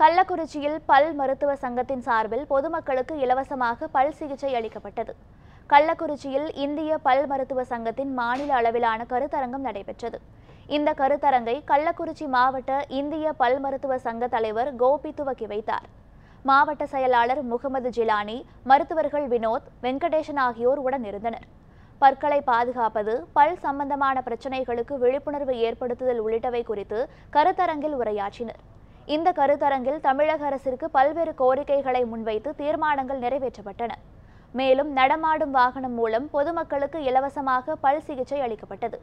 கள்ளக்குறிச்சியில் பல் மருத்துவ சங்கத்தின் சார்பில் பொதுமக்களுக்கு இலவசமாக பல் சிகிச்சை அளிக்கப்பட்டது கள்ளக்குறிச்சியில் இந்திய பல் மருத்துவ சங்கத்தின் மாநில அளவிலான கருத்தரங்கம் நடைபெற்றது இந்த கருத்தரங்கை கள்ளக்குறிச்சி மாவட்ட இந்திய பல் மருத்துவ சங்க தலைவர் கோபி துவக்கி வைத்தார் மாவட்ட செயலாளர் முகமது ஜிலானி மருத்துவர்கள் வினோத் வெங்கடேசன் ஆகியோர் உடன் இருந்தனர் பற்களை பாதுகாப்பது பல் சம்பந்தமான பிரச்சனைகளுக்கு விழிப்புணர்வு ஏற்படுத்துதல் உள்ளிட்டவை குறித்து கருத்தரங்கில் உரையாற்றினர் இந்த கருத்தரங்கில் தமிழக அரசிற்கு பல்வேறு கோரிக்கைகளை முன்வைத்து தீர்மானங்கள் நிறைவேற்றப்பட்டன மேலும் நடமாடும் வாகனம் மூலம் பொதுமக்களுக்கு இலவசமாக பல் சிகிச்சை அளிக்கப்பட்டது